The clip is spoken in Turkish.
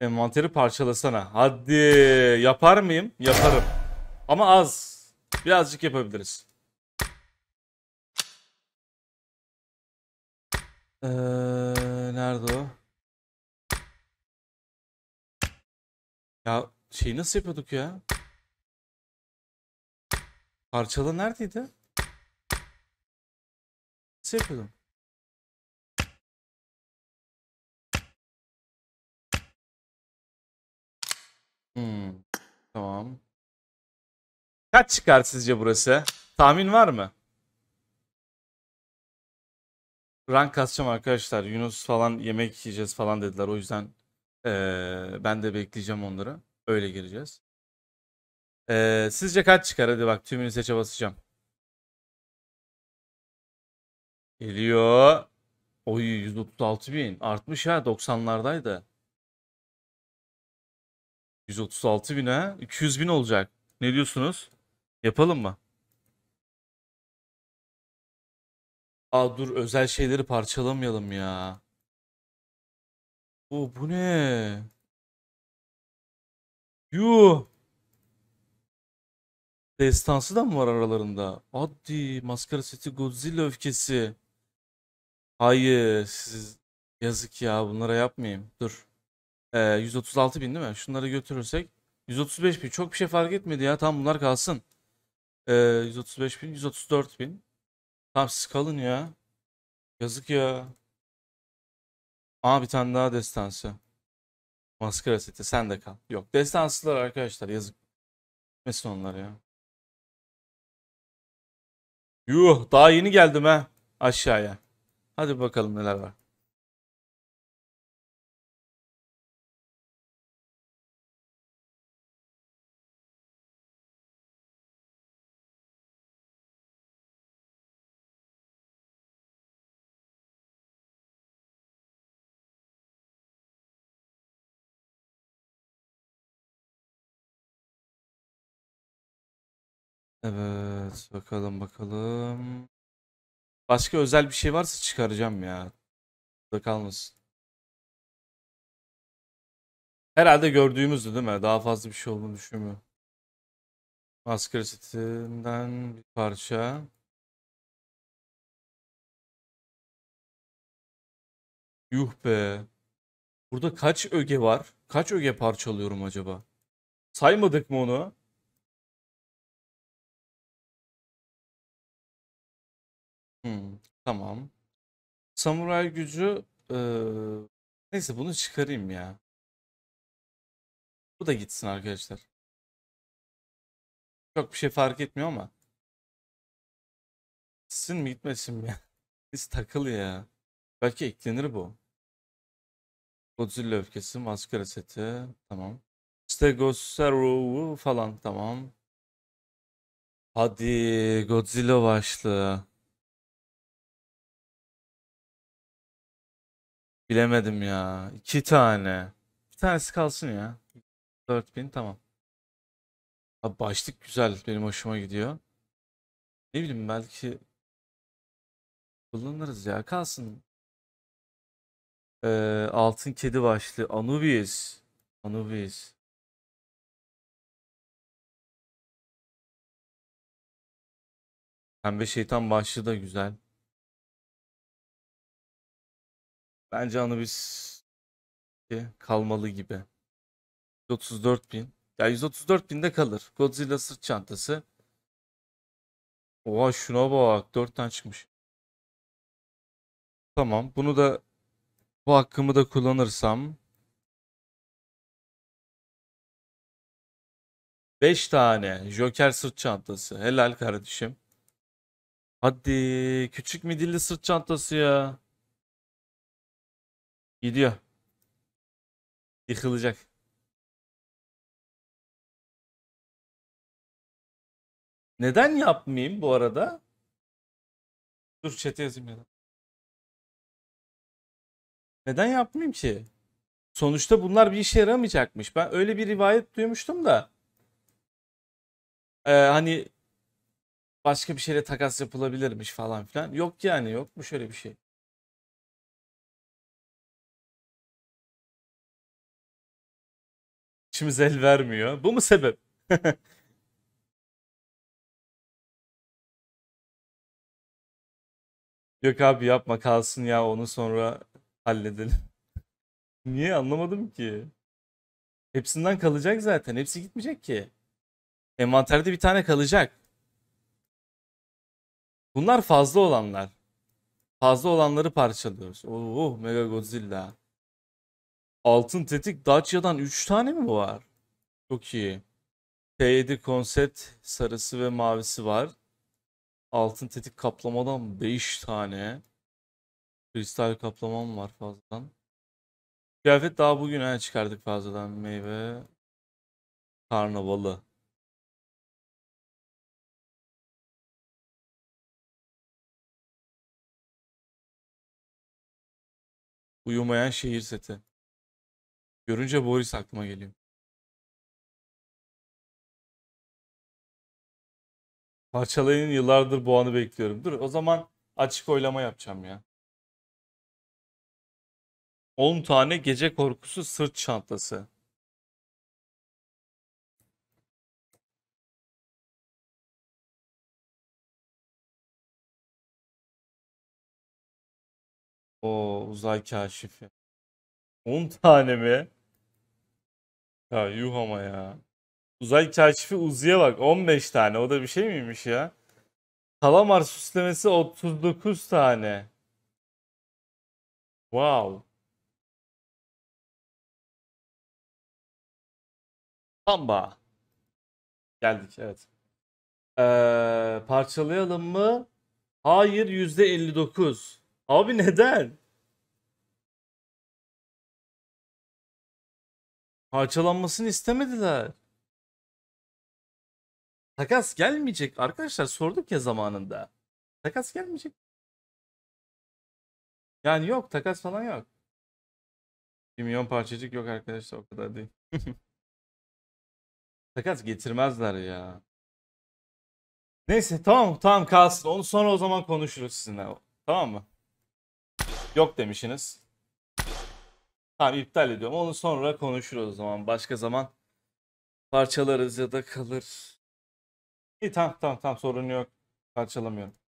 Envanteri parçalasana. Hadi yapar mıyım? Yaparım. Ama az. Birazcık yapabiliriz. Ee, nerede o? Ya şeyi nasıl yapıyorduk ya? Parçalı neredeydi? Nasıl yapıyordum? Hmm, tamam. Kaç çıkar sizce burası? Tahmin var mı? Rank kasacağım arkadaşlar. Yunus falan yemek yiyeceğiz falan dediler. O yüzden ee, ben de bekleyeceğim onları. Öyle gireceğiz. Ee, sizce kaç çıkar? Hadi bak tümünü seçe basacağım. Geliyor. Oy 136 bin. Artmış ha 90'lardaydı. 136 bin ha? 200 bin olacak. Ne diyorsunuz? Yapalım mı? Aa dur özel şeyleri parçalamayalım ya. O bu ne? Yu, Destansı da mı var aralarında? Addi maskara seti Godzilla öfkesi. Hayır siz yazık ya bunlara yapmayayım. Dur. Ee, 136 bin değil mi? Şunları götürürsek. 135 bin. Çok bir şey fark etmedi ya. Tam bunlar kalsın. Ee, 135 bin. 134 bin. Tamam siz kalın ya. Yazık ya. Aa bir tane daha destansı. Maskara seti sen de kal. Yok destansılar arkadaşlar yazık. Mesela onlar ya. Yuh daha yeni geldim ha aşağıya. Hadi bakalım neler var. Evet bakalım bakalım. Başka özel bir şey varsa çıkaracağım ya. Burada kalmasın. Herhalde gördüğümüzdü değil mi? Daha fazla bir şey olduğunu düşünmüyorum. Masker setinden bir parça. Yuh be. Burada kaç öge var? Kaç öge parçalıyorum acaba? Saymadık mı onu? tamam. Samuray gücü, ııı, neyse bunu çıkarayım ya. Bu da gitsin arkadaşlar. Çok bir şey fark etmiyor ama. Gitsin mi gitmesin mi ya? Biz takıl ya. Belki eklenir bu. Godzilla öfkesi, maskara seti. Tamam. Stegosaurus falan. Tamam. Hadi Godzilla başlığı. Bilemedim ya. İki tane. Bir tanesi kalsın ya. 4000 tamam. Abi başlık güzel. Benim hoşuma gidiyor. Ne bileyim belki kullanırız ya. Kalsın. Ee, altın kedi başlı. Anubis. Anubis. Pembe şeytan başlığı da güzel. Bence Anubis kalmalı gibi. 134 bin. Ya 134 binde kalır. Godzilla sırt çantası. Oha şuna bak. 4 çıkmış. Tamam. Bunu da bu hakkımı da kullanırsam 5 tane Joker sırt çantası. Helal kardeşim. Hadi küçük midilli sırt çantası ya. Gidiyor. Yıkılacak. Neden yapmayayım bu arada? Dur chat'e yazayım ya. Neden yapmayayım ki? Sonuçta bunlar bir işe yaramayacakmış. Ben öyle bir rivayet duymuştum da. Ee, hani başka bir şeyle takas yapılabilirmiş falan filan. Yok yani yok mu şöyle bir şey? İçimiz el vermiyor. Bu mu sebep? Yok abi yapma kalsın ya onu sonra halledelim. Niye anlamadım ki? Hepsinden kalacak zaten. Hepsi gitmeyecek ki. Envanterde bir tane kalacak. Bunlar fazla olanlar. Fazla olanları parçalıyoruz. Oh, Mega Godzilla. Altın tetik Dacia'dan 3 tane mi var? Çok iyi. T7 konsept sarısı ve mavisi var. Altın tetik kaplamadan 5 tane. Kristal kaplamam var fazladan. Kıyafet daha bugün he, çıkardık fazladan meyve. Karnavalı. Uyumayan şehir seti. Görünce Boris aklıma geliyor. Parçalayın yıllardır bu anı bekliyorum. Dur o zaman açık oylama yapacağım ya. 10 tane gece korkusu sırt çantası. O uzay kaşifi. 10 tane mi? Ya yuh ama ya. Uzay kaşifi Uzi'ye bak 15 tane o da bir şey miymiş ya? Kalamar süslemesi 39 tane. Wow. Pamba. Geldik evet. Ee, parçalayalım mı? Hayır %59. Abi neden? Parçalanmasını istemediler. Takas gelmeyecek. Arkadaşlar sorduk ya zamanında. Takas gelmeyecek. Yani yok takas falan yok. 1 milyon parçacık yok arkadaşlar o kadar değil. takas getirmezler ya. Neyse tamam tamam kalsın. Onu sonra o zaman konuşuruz sizinle. Tamam mı? Yok demişsiniz. Tamam iptal ediyorum. Onu sonra konuşuruz o zaman. Başka zaman parçalarız ya da kalır. İyi tamam tamam tamam sorun yok. Parçalamıyorum.